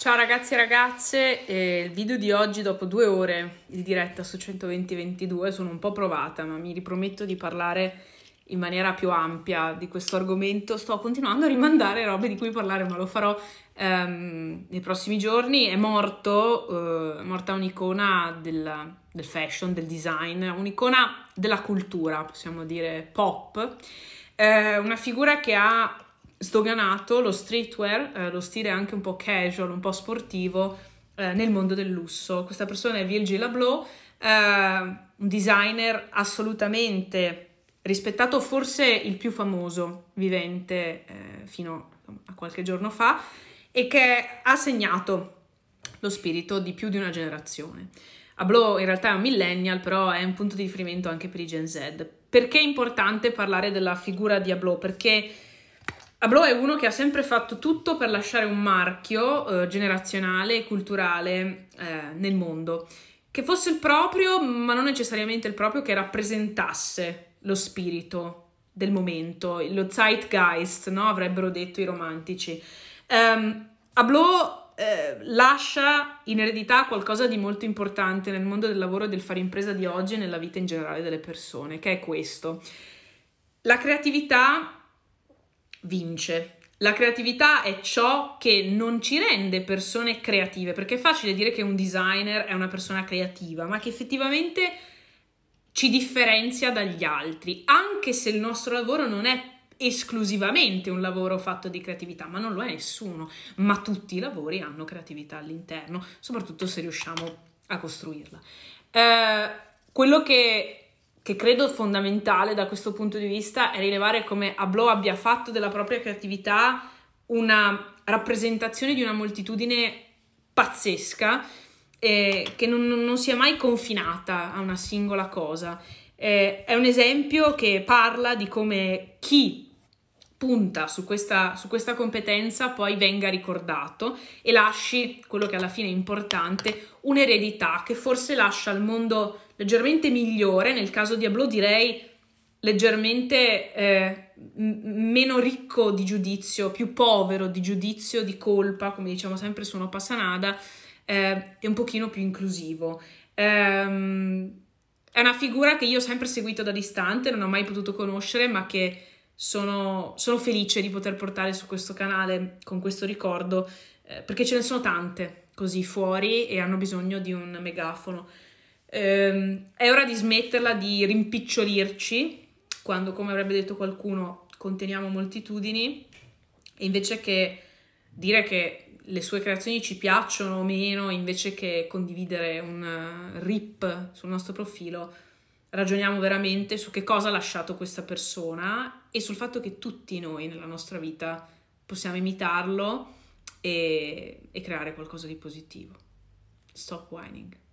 Ciao ragazzi e ragazze, eh, il video di oggi dopo due ore di diretta su 12022 sono un po' provata ma mi riprometto di parlare in maniera più ampia di questo argomento. Sto continuando a rimandare robe di cui parlare ma lo farò ehm, nei prossimi giorni. È morto, eh, è morta un'icona del, del fashion, del design, un'icona della cultura possiamo dire pop, eh, una figura che ha sdoganato lo streetwear, eh, lo stile anche un po' casual, un po' sportivo eh, nel mondo del lusso. Questa persona è Virgil Abloh, eh, un designer assolutamente rispettato, forse il più famoso vivente eh, fino a qualche giorno fa e che ha segnato lo spirito di più di una generazione. Ablo in realtà è un millennial, però è un punto di riferimento anche per i Gen Z. Perché è importante parlare della figura di Ablo? Perché Ablo è uno che ha sempre fatto tutto per lasciare un marchio eh, generazionale e culturale eh, nel mondo, che fosse il proprio, ma non necessariamente il proprio, che rappresentasse lo spirito del momento, lo zeitgeist, no? avrebbero detto i romantici. Um, Ablo eh, lascia in eredità qualcosa di molto importante nel mondo del lavoro e del fare impresa di oggi e nella vita in generale delle persone, che è questo. La creatività vince. La creatività è ciò che non ci rende persone creative, perché è facile dire che un designer è una persona creativa, ma che effettivamente ci differenzia dagli altri, anche se il nostro lavoro non è esclusivamente un lavoro fatto di creatività, ma non lo è nessuno, ma tutti i lavori hanno creatività all'interno, soprattutto se riusciamo a costruirla. Eh, quello che che credo fondamentale da questo punto di vista è rilevare come Ablo abbia fatto della propria creatività una rappresentazione di una moltitudine pazzesca eh, che non, non si è mai confinata a una singola cosa. Eh, è un esempio che parla di come chi punta su questa, su questa competenza poi venga ricordato e lasci quello che alla fine è importante, un'eredità che forse lascia al mondo leggermente migliore, nel caso Diablo direi leggermente eh, m- meno ricco di giudizio, più povero di giudizio, di colpa, come diciamo sempre su una passanada, eh, e un pochino più inclusivo. Ehm, è una figura che io ho sempre seguito da distante, non ho mai potuto conoscere, ma che sono, sono felice di poter portare su questo canale con questo ricordo, eh, perché ce ne sono tante così fuori e hanno bisogno di un megafono. Ehm, è ora di smetterla di rimpicciolirci, quando come avrebbe detto qualcuno conteniamo moltitudini, e invece che dire che le sue creazioni ci piacciono o meno, invece che condividere un eh, rip sul nostro profilo, ragioniamo veramente su che cosa ha lasciato questa persona e sul fatto che tutti noi nella nostra vita possiamo imitarlo e, e creare qualcosa di positivo. Stop whining.